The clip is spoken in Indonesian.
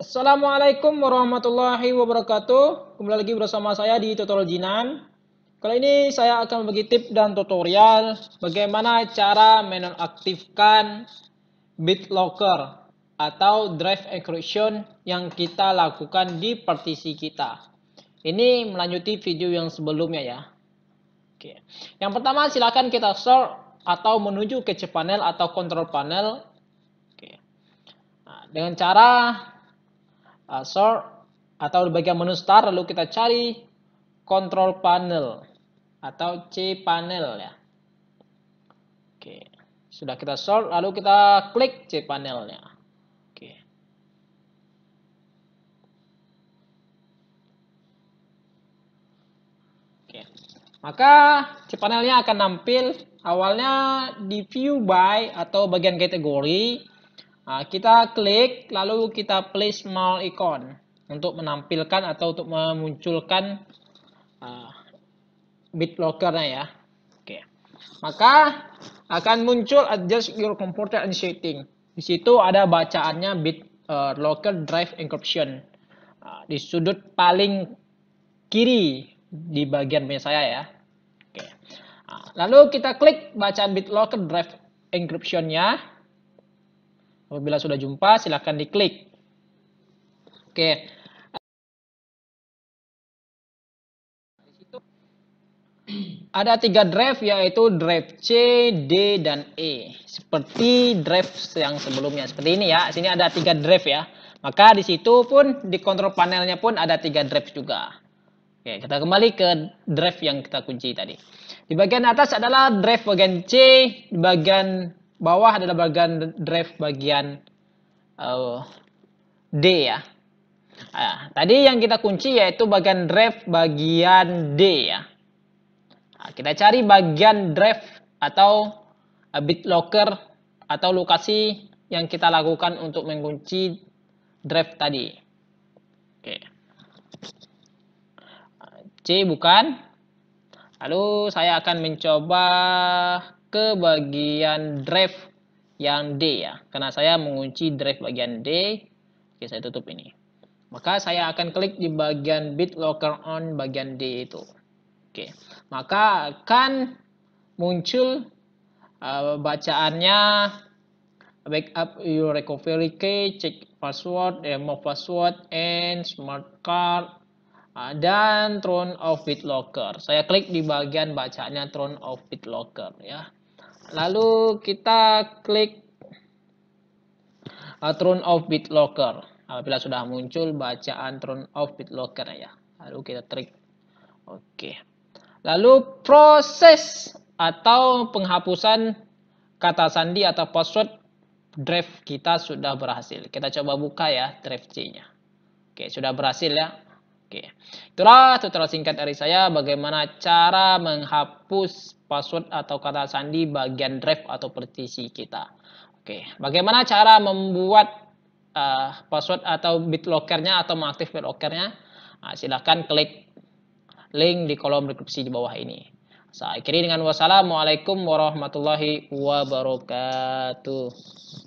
Assalamualaikum warahmatullahi wabarakatuh. Kembali lagi bersama saya di tutorial Jinan. Kali ini saya akan berbagi tips dan tutorial bagaimana cara menonaktifkan BitLocker atau drive encryption yang kita lakukan di partisi kita. Ini melanjuti video yang sebelumnya ya. Oke. Yang pertama silakan kita sort atau menuju ke cpanel atau control panel. Oke. Nah, dengan cara uh, sort atau di bagian menu start lalu kita cari control panel atau C panel ya. Oke, sudah kita sort lalu kita klik C panelnya. Oke. Oke. Maka C panelnya akan nampil awalnya di view by atau bagian kategori Nah, kita klik lalu kita play small icon untuk menampilkan atau untuk memunculkan uh, ah, bit lockernya ya. Oke. Maka akan muncul adjust your computer and setting. Di situ ada bacaannya bit uh, locker drive encryption. Uh, di sudut paling kiri di bagian punya saya ya. Oke. Okay. Ah, lalu kita klik bacaan bit BitLocker drive encryptionnya. Apabila sudah jumpa, silakan diklik. Oke. Ada tiga drive yaitu drive C, D, dan E. Seperti drive yang sebelumnya. Seperti ini ya. Sini ada tiga drive ya. Maka di situ pun di kontrol panelnya pun ada tiga drive juga. Oke, kita kembali ke drive yang kita kunci tadi. Di bagian atas adalah drive bagian C, di bagian bawah adalah bagian drive bagian uh, D ya. Uh, tadi yang kita kunci yaitu bagian drive bagian D ya. Uh, kita cari bagian drive atau uh, locker atau lokasi yang kita lakukan untuk mengunci drive tadi. Oke. C bukan. Lalu saya akan mencoba ke bagian drive yang D ya. Karena saya mengunci drive bagian D. Oke, saya tutup ini. Maka saya akan klik di bagian bit locker on bagian D itu. Oke. Maka akan muncul uh, bacaannya backup your recovery key, check password, remove password, and smart card, uh, dan turn off BitLocker. Saya klik di bagian bacaannya turn off BitLocker ya. Lalu kita klik uh, turn off BitLocker. Apabila sudah muncul bacaan turn off BitLocker ya. Lalu kita trik. Oke. Lalu proses atau penghapusan kata sandi atau password drive kita sudah berhasil. Kita coba buka ya drive C-nya. Oke, sudah berhasil ya. Oke. Itulah tutorial singkat dari saya bagaimana cara menghapus password atau kata sandi bagian drive atau partisi kita. Oke, bagaimana cara membuat uh, password atau bitlockernya atau mengaktif bitlockernya Nah, silahkan klik link di kolom deskripsi di bawah ini. Saya akhiri dengan wassalamualaikum warahmatullahi wabarakatuh.